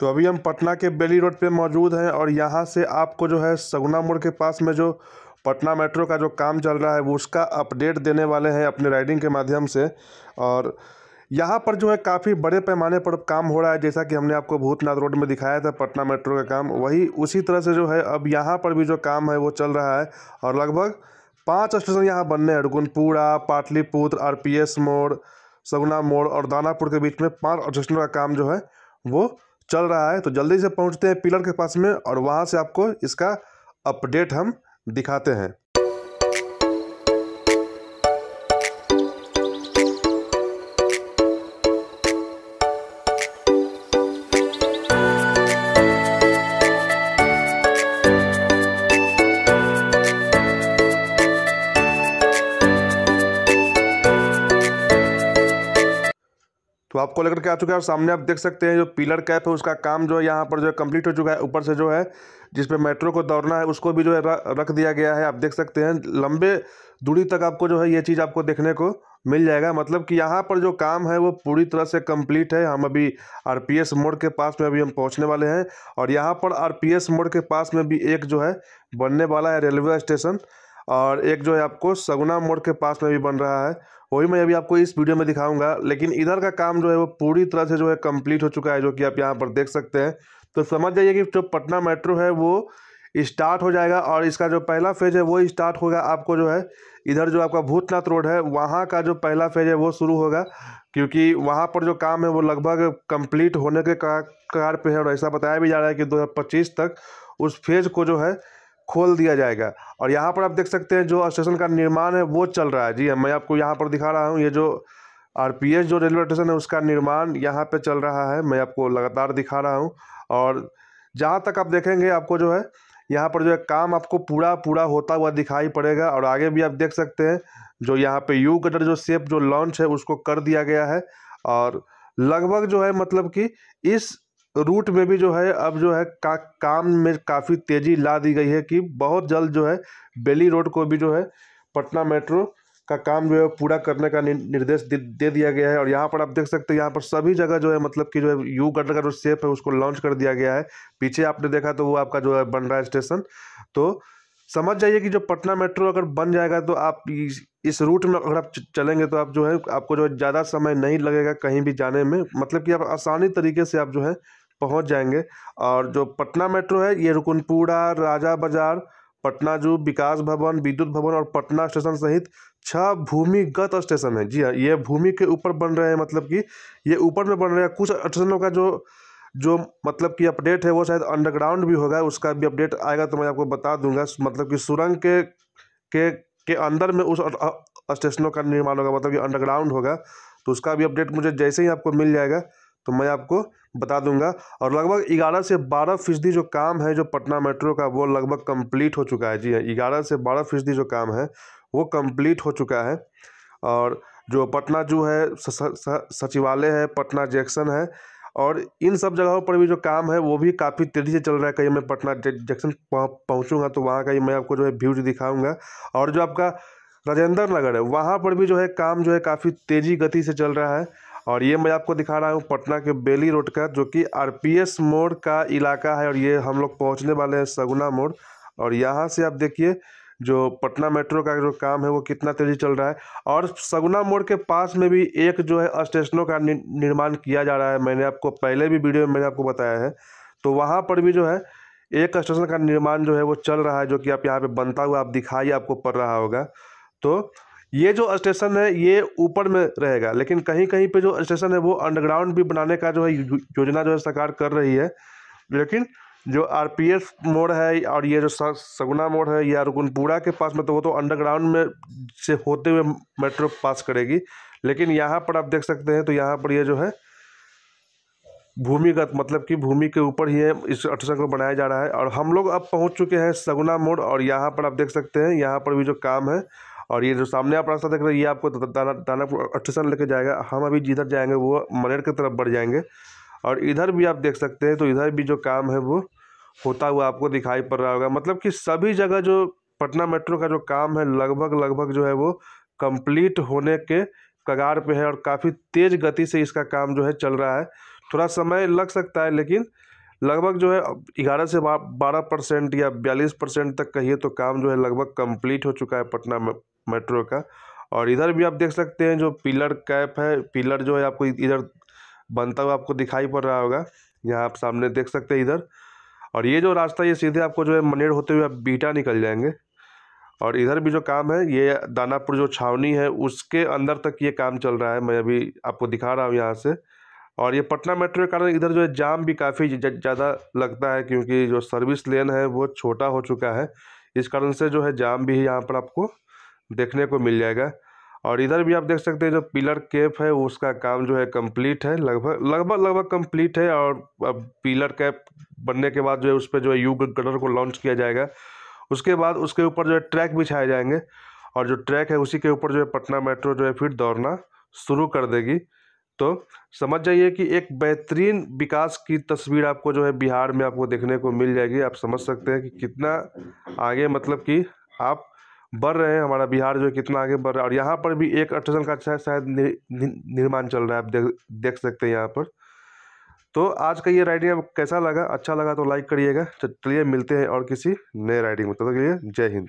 तो अभी हम पटना के बेली रोड पे मौजूद हैं और यहाँ से आपको जो है सगुना मोड़ के पास में जो पटना मेट्रो का जो काम चल रहा है वो उसका अपडेट देने वाले हैं अपने राइडिंग के माध्यम से और यहाँ पर जो है काफ़ी बड़े पैमाने पर काम हो रहा है जैसा कि हमने आपको भूतनाथ रोड में दिखाया था पटना मेट्रो का काम वही उसी तरह से जो है अब यहाँ पर भी जो काम है वो चल रहा है और लगभग पाँच स्टेशन यहाँ बनने हैं Rukunpura Pataliputra R P S मोड़ सगुना मोड़ और दानापुर के बीच में पाँच स्टेशनों का काम जो है वो चल रहा है तो जल्दी से पहुँचते हैं पिलर के पास में और वहाँ से आपको इसका अपडेट हम दिखाते हैं तो आपको लेकर के आ चुका है और सामने आप देख सकते हैं जो पिलर कैप है उसका काम जो है यहाँ पर जो है कम्प्लीट हो चुका है ऊपर से जो है जिसपे मेट्रो को दौड़ना है उसको भी जो है रख दिया गया है आप देख सकते हैं लंबे दूरी तक आपको जो है ये चीज़ आपको देखने को मिल जाएगा मतलब कि यहाँ पर जो काम है वो पूरी तरह से कंप्लीट है हम अभी आरपीएस मोड़ के पास में अभी हम पहुँचने वाले हैं और यहाँ पर आरपीएस मोड़ के पास में भी एक जो है बनने वाला है रेलवे स्टेशन और एक जो है आपको सगुना मोड़ के पास में भी बन रहा है वही मैं अभी आपको इस वीडियो में दिखाऊंगा लेकिन इधर का काम जो है वो पूरी तरह से जो है कंप्लीट हो चुका है जो कि आप यहाँ पर देख सकते हैं तो समझ जाइए कि जो पटना मेट्रो है वो स्टार्ट हो जाएगा और इसका जो पहला फेज है वो स्टार्ट होगा आपको जो है इधर जो आपका भूतनाथ रोड है वहाँ का जो पहला फेज है वो शुरू होगा क्योंकि वहाँ पर जो काम है वो लगभग कंप्लीट होने के कगार पे है और ऐसा बताया भी जा रहा है कि 2025 तक उस फेज को जो है खोल दिया जाएगा और यहाँ पर आप देख सकते हैं जो स्टेशन का निर्माण है वो चल रहा है जी मैं आपको यहाँ पर दिखा रहा हूँ ये जो आर जो रेलवे स्टेशन है उसका निर्माण यहाँ पर चल रहा है मैं आपको लगातार दिखा रहा हूँ और जहाँ तक आप देखेंगे आपको जो है यहाँ पर जो है काम आपको पूरा पूरा होता हुआ दिखाई पड़ेगा और आगे भी आप देख सकते हैं जो यहाँ पे यू कटर जो सेप जो लॉन्च है उसको कर दिया गया है और लगभग जो है मतलब कि इस रूट में भी जो है अब जो है का काम में काफ़ी तेज़ी ला दी गई है कि बहुत जल्द जो है बेली रोड को भी जो है पटना मेट्रो का काम जो है पूरा करने का निर्देश दे दिया गया है और यहाँ पर आप देख सकते हैं यहाँ पर सभी जगह जो है मतलब कि जो है यू गटर का जो शेप है उसको लॉन्च कर दिया गया है पीछे आपने देखा तो वो आपका जो है बन रहा है स्टेशन तो समझ जाइए कि जो पटना मेट्रो अगर बन जाएगा तो आप इस रूट में अगर आप चलेंगे तो आप जो है आपको जो है ज़्यादा समय नहीं लगेगा कहीं भी जाने में मतलब कि आप आसानी तरीके से आप जो है पहुंच जाएंगे और जो पटना मेट्रो है ये रुकनपुरा राजा बाजार पटना जू विकास भवन विद्युत भवन और पटना स्टेशन सहित छह भूमिगत स्टेशन है जी हाँ ये भूमि के ऊपर बन रहे हैं मतलब कि ये ऊपर में बन रहे हैं कुछ स्टेशनों का जो जो मतलब कि अपडेट है वो शायद अंडरग्राउंड भी होगा उसका भी अपडेट आएगा तो मैं आपको बता दूंगा मतलब कि सुरंग के के के अंदर में उस स्टेशनों का निर्माण होगा मतलब कि अंडरग्राउंड होगा तो उसका भी अपडेट मुझे जैसे ही आपको मिल जाएगा तो मैं आपको बता दूंगा और लगभग ग्यारह से बारह फीसदी जो काम है जो पटना मेट्रो का वो लगभग कंप्लीट हो चुका है जी हाँ ग्यारह से बारह फीसदी जो काम है वो कंप्लीट हो चुका है और जो पटना जो है सचिवालय है पटना जैक्सन है और इन सब जगहों पर भी जो काम है वो भी काफ़ी तेज़ी से चल रहा है कहीं मैं पटना जंक्शन पहुँचूँगा तो वहाँ का ही मैं आपको जो है व्यूज दिखाऊँगा और जो आपका राजेंद्र नगर है वहाँ पर भी जो है काम जो है काफ़ी तेज़ी गति से चल रहा है और ये मैं आपको दिखा रहा हूँ पटना के बेली रोड का जो कि आरपीएस मोड़ का इलाका है और ये हम लोग पहुँचने वाले हैं सगुना मोड़ और यहाँ से आप देखिए जो पटना मेट्रो का जो काम है वो कितना तेज़ी चल रहा है और सगुना मोड़ के पास में भी एक जो है स्टेशनों का निर्माण किया जा रहा है मैंने आपको पहले भी वीडियो में मैंने आपको बताया है तो वहाँ पर भी जो है एक स्टेशन का निर्माण जो है वो चल रहा है जो कि आप यहाँ पर बनता हुआ आप दिखाई आपको पड़ रहा होगा तो ये जो स्टेशन है ये ऊपर में रहेगा लेकिन कहीं कहीं पे जो स्टेशन है वो अंडरग्राउंड भी बनाने का जो है योजना जो है सरकार कर रही है लेकिन जो आरपीएफ मोड़ है और ये जो सगुना मोड़ है या रुकनपुरा के पास में तो वो तो अंडरग्राउंड में से होते हुए मेट्रो पास करेगी लेकिन यहाँ पर आप देख सकते हैं तो यहाँ पर ये यह जो है भूमिगत मतलब कि भूमि के ऊपर ही है इस स्टेशन को बनाया जा रहा है और हम लोग अब पहुँच चुके हैं सगुना मोड़ और यहाँ पर आप देख सकते हैं यहाँ पर भी जो काम है और ये जो सामने आप रास्ता देख रहे हैं ये आपको दानापुर स्टेशन लेके जाएगा हम अभी जिधर जाएंगे वो मनेर की तरफ बढ़ जाएंगे और इधर भी आप देख सकते हैं तो इधर भी जो काम है वो होता हुआ आपको दिखाई पड़ रहा होगा मतलब कि सभी जगह जो पटना मेट्रो का जो काम है लगभग लगभग जो है वो कंप्लीट होने के कगार पे है और काफ़ी तेज़ गति से इसका काम जो है चल रहा है थोड़ा समय लग सकता है लेकिन लगभग जो है ग्यारह से बारह परसेंट या बयालीस परसेंट तक कहिए तो काम जो है लगभग कंप्लीट हो चुका है पटना मेट्रो का और इधर भी आप देख सकते हैं जो पिलर कैप है पिलर जो है आपको इधर बनता हुआ आपको दिखाई पड़ रहा होगा यहाँ आप सामने देख सकते हैं इधर और ये जो रास्ता ये सीधे आपको जो है मनेर होते हुए आप बीटा निकल जाएंगे और इधर भी जो काम है ये दानापुर जो छावनी है उसके अंदर तक ये काम चल रहा है मैं अभी आपको दिखा रहा हूँ यहाँ से और ये पटना मेट्रो के कारण इधर जो है जाम भी काफ़ी ज़्यादा लगता है क्योंकि जो सर्विस लेन है वो छोटा हो चुका है इस कारण से जो है जाम भी यहाँ पर आपको देखने को मिल जाएगा और इधर भी आप देख सकते हैं जो पिलर कैप है उसका काम जो है कंप्लीट है लगभग लगभग लगभग कंप्लीट है और अब पिलर कैप बनने के बाद जो है उस पर जो है यू गडर को लॉन्च किया जाएगा उसके बाद उसके ऊपर जो है ट्रैक बिछाए जाएंगे और जो ट्रैक है उसी के ऊपर जो है पटना मेट्रो जो है फिर दौड़ना शुरू कर देगी तो समझ जाइए कि एक बेहतरीन विकास की तस्वीर आपको जो है बिहार में आपको देखने को मिल जाएगी आप समझ सकते हैं कि कितना आगे मतलब कि आप बढ़ रहे हैं हमारा बिहार जो है कितना आगे बढ़ रहा है और यहाँ पर भी एक स्टेशन का शायद निर्माण चल रहा है आप देख देख सकते हैं यहाँ पर तो आज का ये राइडिंग आपको कैसा लगा अच्छा लगा तो लाइक करिएगा चलिए मिलते हैं और किसी नए राइडिंग में तब तक के लिए जय हिंद